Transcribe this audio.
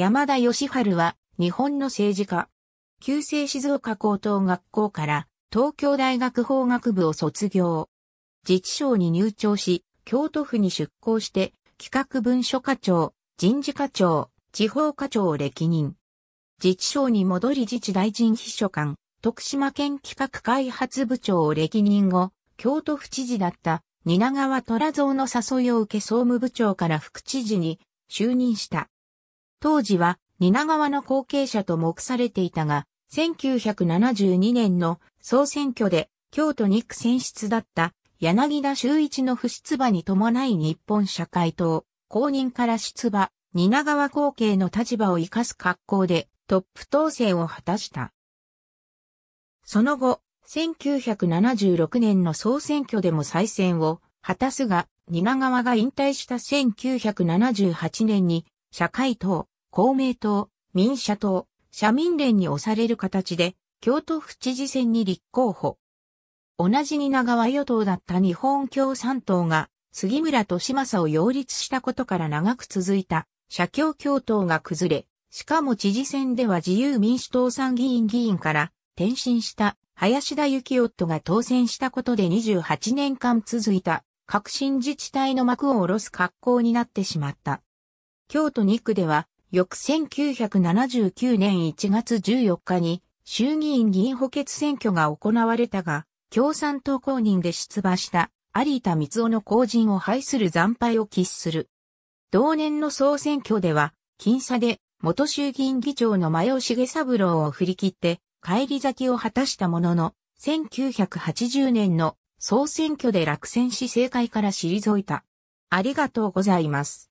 山田義春は日本の政治家。旧制静岡高等学校から東京大学法学部を卒業。自治省に入庁し、京都府に出向して企画文書課長、人事課長、地方課長を歴任。自治省に戻り自治大臣秘書官、徳島県企画開発部長を歴任後、京都府知事だった蜷川虎蔵の誘いを受け総務部長から副知事に就任した。当時は蜷川の後継者と目されていたが、1972年の総選挙で京都に区選出だった柳田修一の不出馬に伴い日本社会党公認から出馬、蜷川後継の立場を生かす格好でトップ当選を果たした。その後、1976年の総選挙でも再選を果たすが、蜷川が引退した1978年に社会党公明党、民社党、社民連に押される形で、京都府知事選に立候補。同じに長は与党だった日本共産党が、杉村利正を擁立したことから長く続いた、社協共闘が崩れ、しかも知事選では自由民主党参議院議員から転身した林田幸夫が当選したことで28年間続いた革新自治体の幕を下ろす格好になってしまった。京都2区では翌1979年1月14日に衆議院議員補欠選挙が行われたが、共産党公認で出馬した有田光夫の公人を排する惨敗を喫する。同年の総選挙では、僅差で元衆議院議長の前尾重三郎を振り切って帰り咲きを果たしたものの、1980年の総選挙で落選し政界から退いた。ありがとうございます。